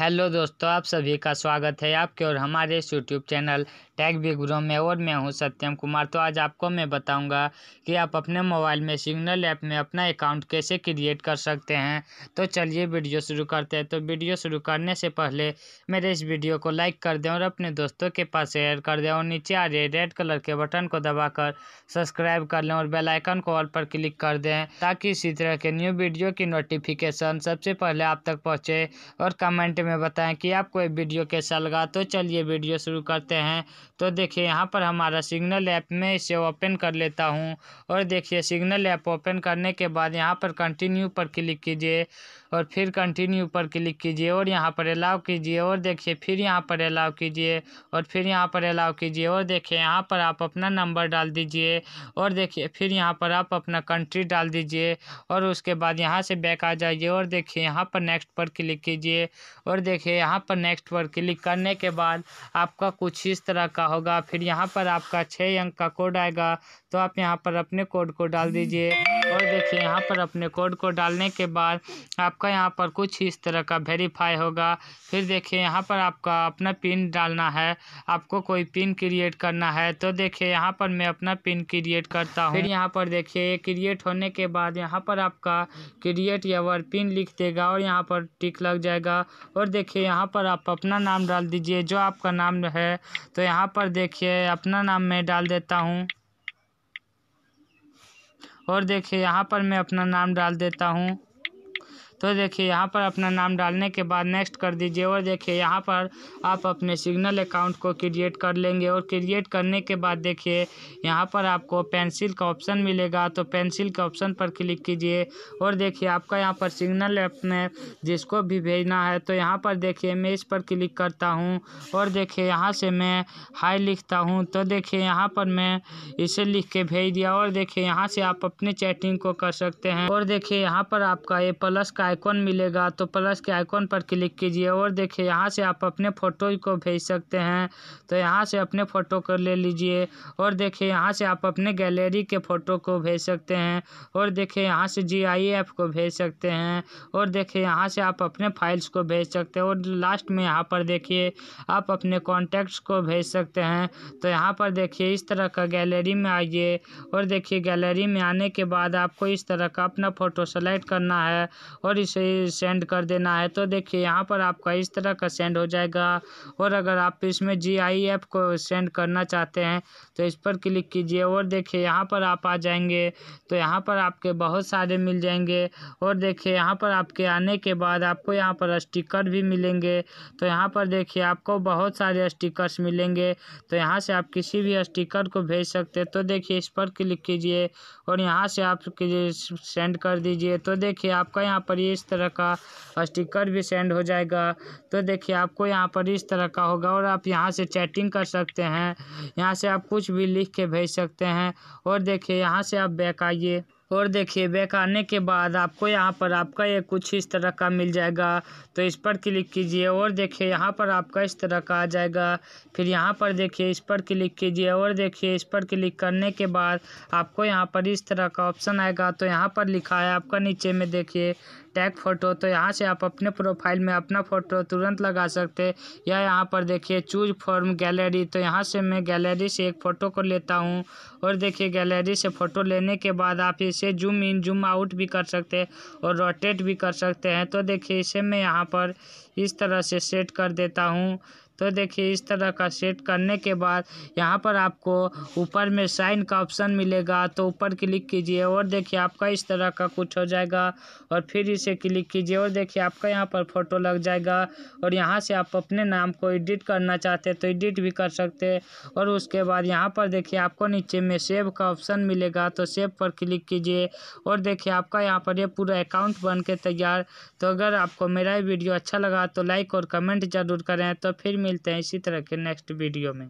hello दोस्तों आप सभी का स्वागत है आपके और हमारे इस यूट्यूब चैनल टैग भी ग्रो में और मैं हूं सत्यम कुमार तो आज आपको मैं बताऊंगा कि आप अपने मोबाइल में सिग्नल ऐप में अपना अकाउंट कैसे क्रिएट कर सकते हैं तो चलिए वीडियो शुरू करते हैं तो वीडियो शुरू करने से पहले मेरे इस वीडियो को लाइक कर दें और अपने दोस्तों के पास शेयर कर दें और नीचे आ रहे रेड कलर के बटन को कर सब्सक्राइब कर लें और बेलाइकन को ऑल पर क्लिक कर दें ताकि इसी तरह के न्यू वीडियो की नोटिफिकेशन सबसे पहले आप तक पहुँचे और कमेंट में बताएं कि आपको ये वीडियो कैसा लगा तो चलिए वीडियो शुरू करते हैं तो देखिए यहाँ पर हमारा सिग्नल ऐप में इसे ओपन कर लेता हूँ और देखिए सिग्नल ऐप ओपन करने के बाद यहाँ पर कंटिन्यू पर क्लिक कीजिए और फिर कंटिन्यू पर क्लिक कीजिए और यहाँ पर अलाउ कीजिए और देखिए फिर यहाँ पर अलाउ कीजिए और फिर यहाँ पर अलाउ कीजिए और देखिए यहाँ पर आप अपना नंबर डाल दीजिए और देखिए फिर यहाँ पर आप अपना कंट्री डाल दीजिए और उसके बाद यहाँ से बैक आ जाइए और देखिए यहाँ पर नेक्स्ट पर क्लिक कीजिए और देखिए यहाँ पर नेक्स्ट पर क्लिक करने के बाद आपका कुछ इस तरह का होगा फिर यहाँ पर आपका छः अंक का कोड आएगा तो आप यहाँ पर अपने कोड को डाल दीजिए और देखिए यहाँ पर अपने कोड को डालने के बाद आप आपका यहाँ पर कुछ इस तरह का वेरीफाई होगा फिर देखिए यहाँ पर आपका अपना पिन डालना है आपको कोई पिन क्रिएट करना है तो देखिए यहाँ पर मैं अपना पिन क्रिएट करता हूँ फिर यहाँ पर देखिए क्रिएट होने के बाद यहाँ पर आपका क्रिएट यावर पिन लिख देगा और यहाँ पर टिक लग जाएगा और देखिए यहाँ पर आप अपना नाम डाल दीजिए जो आपका नाम है तो यहाँ पर देखिए अपना नाम मैं डाल देता हूँ और देखिए यहाँ पर मैं अपना नाम डाल देता हूँ तो देखिए यहाँ पर अपना नाम डालने के बाद नेक्स्ट कर दीजिए और देखिए यहाँ पर आप अपने सिग्नल अकाउंट को क्रिएट कर लेंगे और क्रिएट करने के बाद देखिए यहाँ पर आपको पेंसिल का ऑप्शन मिलेगा तो पेंसिल के ऑप्शन पर क्लिक कीजिए और देखिए आपका यहाँ पर सिग्नल अपने जिसको भी भेजना है तो यहाँ पर देखिए मैं इस पर क्लिक करता हूँ और देखिए यहाँ से मैं हाई लिखता हूँ तो देखिए यहाँ पर मैं इसे लिख के भेज दिया और देखिए यहाँ से आप अपने चैटिंग को कर सकते हैं और देखिए यहाँ पर आपका ये प्लस का आइकॉन मिलेगा तो प्लस के आइकॉन पर क्लिक कीजिए और देखिए यहाँ से आप अपने फ़ोटो को भेज सकते हैं तो यहाँ से अपने फ़ोटो को ले लीजिए और देखिए यहाँ से आप अपने गैलरी के फ़ोटो को भेज सकते हैं और देखिए यहाँ से जी आई को भेज सकते हैं और देखिए यहाँ से आप अपने फाइल्स को भेज सकते हैं और लास्ट में यहाँ पर देखिए आप अपने कॉन्टैक्ट्स को भेज सकते हैं तो यहाँ पर देखिए इस तरह का गैलरी में आइए और देखिए गैलरी में आने के बाद आपको इस तरह का अपना फ़ोटो सेलेक्ट करना है और और इसे सेंड कर देना है तो देखिए यहाँ पर आपका इस तरह का सेंड हो जाएगा और अगर आप इसमें जी आई एफ को सेंड करना चाहते हैं तो इस पर क्लिक कीजिए और देखिए यहाँ पर आप आ जाएंगे तो यहाँ पर आपके बहुत सारे मिल जाएंगे और देखिए यहाँ पर आपके आने के बाद आपको यहाँ पर स्टिकर भी मिलेंगे तो यहाँ पर देखिए आपको बहुत सारे स्टिकर्स मिलेंगे तो यहाँ से आप किसी भी स्टिकर को भेज सकते हैं तो देखिए इस पर क्लिक कीजिए और यहाँ से आप सेंड कर दीजिए तो देखिए आपका यहाँ पर देखिए इस तरह का स्टिकर भी सेंड हो जाएगा तो देखिए आपको यहाँ पर इस तरह का होगा और आप यहाँ से चैटिंग कर सकते हैं यहाँ से आप कुछ भी लिख के भेज सकते हैं और देखिए यहाँ से आप बैक आइए और देखिए बैक आने के बाद आपको यहाँ पर आपका ये कुछ इस तरह का मिल जाएगा तो इस पर क्लिक कीजिए और देखिए यहाँ पर आपका इस तरह का आ जाएगा फिर यहाँ पर देखिए इस पर क्लिक कीजिए और देखिए इस पर क्लिक करने के बाद आपको यहाँ पर इस तरह का ऑप्शन आएगा तो यहाँ पर लिखा है आपका नीचे में देखिए टैग फ़ोटो तो यहाँ से आप अपने प्रोफाइल में अपना फ़ोटो तुरंत लगा सकते हैं या यहाँ पर देखिए चूज फॉर्म गैलरी तो यहाँ से मैं गैलरी से एक फ़ोटो को लेता हूँ और देखिए गैलरी से फ़ोटो लेने के बाद आप इसे जूम इन जूम आउट भी कर सकते हैं और रोटेट भी कर सकते हैं तो देखिए इसे मैं यहाँ पर इस तरह से सेट कर देता हूँ तो देखिए इस तरह का सेट करने के बाद यहाँ पर आपको ऊपर में साइन का ऑप्शन मिलेगा तो ऊपर क्लिक कीजिए और देखिए आपका इस तरह का कुछ हो जाएगा और फिर इसे क्लिक कीजिए और देखिए आपका यहाँ पर फोटो लग जाएगा और यहाँ से आप अपने नाम को एडिट करना चाहते हैं तो एडिट भी कर सकते हैं और उसके बाद यहाँ पर देखिए आपको नीचे में सेव का ऑप्शन मिलेगा तो सेव पर क्लिक कीजिए और देखिए आपका यहाँ पर ये पूरा अकाउंट बन के तैयार तो अगर आपको मेरा वीडियो अच्छा लगा तो लाइक और कमेंट जरूर करें तो फिर मिलते हैं इसी तरह के नेक्स्ट वीडियो में